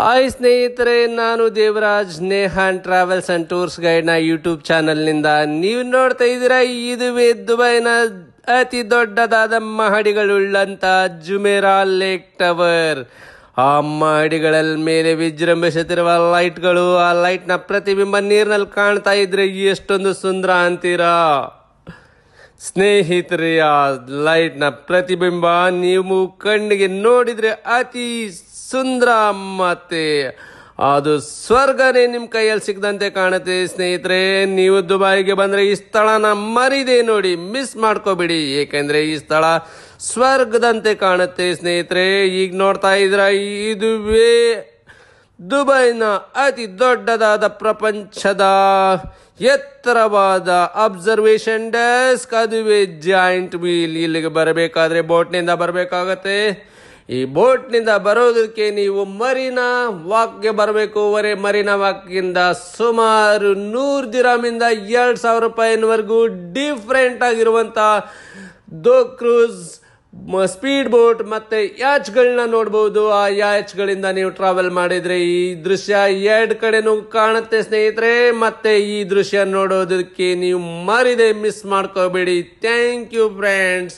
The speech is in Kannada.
ಹಾಯ್ ಸ್ನೇಹಿತರೆ ನಾನು ದೇವರಾಜ್ ನೇಹಾನ್ ಟ್ರಾವೆಲ್ಸ್ ಅಂಡ್ ಟೂರ್ಸ್ ಗೈಡ್ನ ಯೂಟ್ಯೂಬ್ ಚಾನಲ್ನಿಂದ ನೀವು ನೋಡ್ತಾ ಇದ್ದೀರಾ ಇದುವೇ ದುಬೈನ ಅತಿ ದೊಡ್ಡದಾದ ಮಹಡಿಗಳುಳ್ಳಂಥ ಜುಮೇರಾ ಲೇಕ್ ಟವರ್ ಆ ಮಹಡಿಗಳ ಮೇಲೆ ವಿಜೃಂಭಿಸುತ್ತಿರುವ ಲೈಟ್ಗಳು ಆ ಲೈಟ್ನ ಪ್ರತಿಬಿಂಬ ನೀರಿನಲ್ಲಿ ಕಾಣ್ತಾ ಇದ್ರೆ ಎಷ್ಟೊಂದು ಸುಂದರ ಅಂತೀರಾ ಸ್ನೇಹಿತರೆ ಆ ಲೈಟ್ನ ಪ್ರತಿಬಿಂಬ ನೀವು ಕಣ್ಣಿಗೆ ನೋಡಿದರೆ ಅತಿ ಸುಂದರ ಮತ್ತೆ ಅದು ಸ್ವರ್ಗನೇ ನಿಮ್ಮ ಕೈಯಲ್ಲಿ ಸಿಗದಂತೆ ಕಾಣುತ್ತೆ ಸ್ನೇಹಿತರೆ ನೀವು ದುಬೈಗೆ ಬಂದರೆ ಈ ಸ್ಥಳನ ಮರಿದೆ ನೋಡಿ ಮಿಸ್ ಮಾಡ್ಕೋಬಿಡಿ ಏಕೆಂದರೆ ಈ ಸ್ಥಳ ಸ್ವರ್ಗದಂತೆ ಕಾಣುತ್ತೆ ಸ್ನೇಹಿತರೆ ಈಗ ನೋಡ್ತಾ ಇದ್ರ ಇದುವೇ ದುಬೈನ ಅತಿ ದೊಡ್ಡದಾದ ಪ್ರಪಂಚದ ಎತ್ತರವಾದ ಅಬ್ಸರ್ವೇಷನ್ ಡೆಸ್ಕ್ ಅದುವೇ ಜಾಯಿಂಟ್ ವೀಲ್ ಇಲ್ಲಿಗೆ ಬರಬೇಕಾದ್ರೆ ಬೋಟ್ನಿಂದ ಬರಬೇಕಾಗತ್ತೆ ಈ ಬೋಟ್ನಿಂದ ಬರೋದಕ್ಕೆ ನೀವು ಮರಿನ ವಾಕ್ಗೆ ಬರಬೇಕು ವರೆ ಮರಿನ ವಾಕ್ಗಿಂದ ಸುಮಾರು ನೂರು ದಿರಾಮಿಂದ ಎರಡು ಸಾವಿರ ರೂಪಾಯಿನವರೆಗೂ ಡಿಫ್ರೆಂಟ್ ಆಗಿರುವಂಥ ದೋ ಕ್ರೂಸ್ ಸ್ಪೀಡ್ ಬೋಟ್ ಮತ್ತು ಯಾಚ್ಗಳನ್ನ ನೋಡ್ಬೋದು ಆ ಯಾಚ್ಗಳಿಂದ ನೀವು ಟ್ರಾವೆಲ್ ಮಾಡಿದರೆ ಈ ದೃಶ್ಯ ಎರಡು ಕಡೆನೂ ಕಾಣುತ್ತೆ ಸ್ನೇಹಿತರೆ ಮತ್ತೆ ಈ ದೃಶ್ಯ ನೋಡೋದಕ್ಕೆ ನೀವು ಮರಿದೆ ಮಿಸ್ ಮಾಡ್ಕೋಬೇಡಿ ಥ್ಯಾಂಕ್ ಯು ಫ್ರೆಂಡ್ಸ್